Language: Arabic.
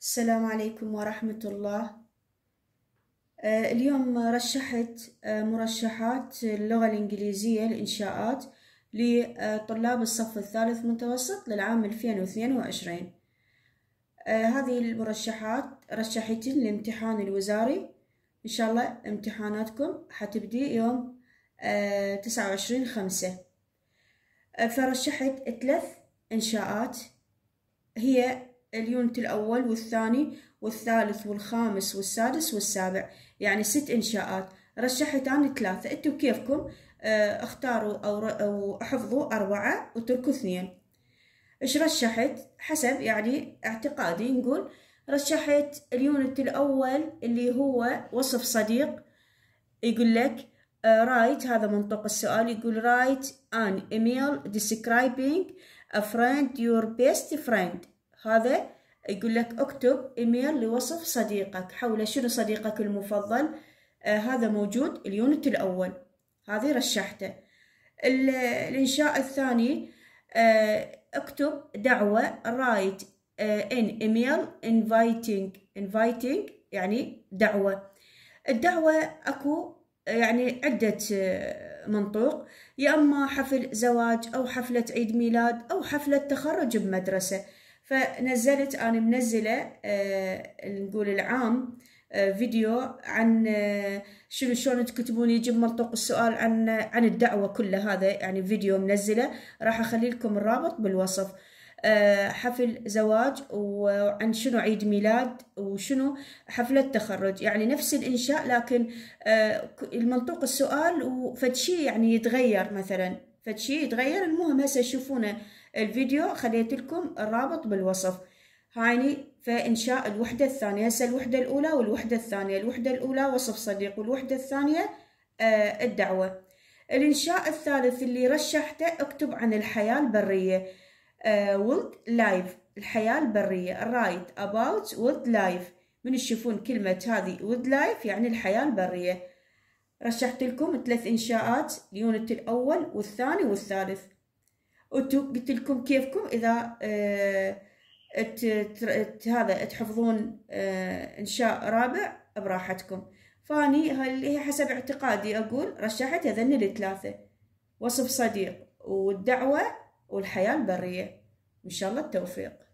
السلام عليكم ورحمة الله آه، اليوم رشحت آه، مرشحات اللغة الإنجليزية الإنشاءات لطلاب الصف الثالث متوسط للعام 2022 آه، هذه المرشحات رشحتن للامتحان الوزاري إن شاء الله امتحاناتكم حتبدي يوم تسعة وعشرين خمسة فرشحت ثلاث إنشاءات هي اليونت الأول والثاني والثالث والخامس والسادس والسابع يعني ست إنشاءات رشحت أنا ثلاثة أنتوا كيفكم آه، اختاروا أو, أو حفظوا أربعة وتركوا اثنين إيش رشحت حسب يعني اعتقادي نقول رشحت اليونت الأول اللي هو وصف صديق يقول لك رايت آه، هذا منطق السؤال يقول رايت an email describing a friend your best friend هذا يقول لك اكتب ايميل لوصف صديقك حول شنو صديقك المفضل آه هذا موجود اليونت الاول هذه رشحته الانشاء الثاني آه اكتب دعوة رايت ان ايميل انفايتنج انفايتنج يعني دعوة الدعوة اكو آه، يعني عدة آه، منطوق يا اما حفل زواج او حفلة عيد ميلاد او حفلة تخرج بمدرسة فنزلت انا منزله آه، نقول العام آه، فيديو عن آه، شنو شلون تكتبون يجيب منطوق السؤال عن عن الدعوه كلها هذا يعني فيديو منزله راح اخلي لكم الرابط بالوصف حفل زواج وعن شنو عيد ميلاد وشنو حفلة تخرج يعني نفس الإنشاء لكن المنطوق السؤال وفد شيء يعني يتغير مثلا فتشي يتغير المهم هسه تشوفون الفيديو خليت لكم الرابط بالوصف هايني فانشاء الوحده الثانيه هسه الوحده الاولى والوحده الثانيه الوحده الاولى وصف صديق والوحده الثانيه آه الدعوه الانشاء الثالث اللي رشحته اكتب عن الحياه البريه آه ولد لايف الحياه البريه رايت اباوت ولد لايف من تشوفون كلمه هذه ولد لايف يعني الحياه البريه رشحت لكم ثلاث إنشاءات اليونت الأول والثاني والثالث وقلت لكم كيفكم إذا آه، هذا تحفظون آه، إنشاء رابع براحتكم فاني هي حسب اعتقادي أقول رشحت هذني الثلاثة وصف صديق والدعوة والحياة البرية إن شاء الله التوفيق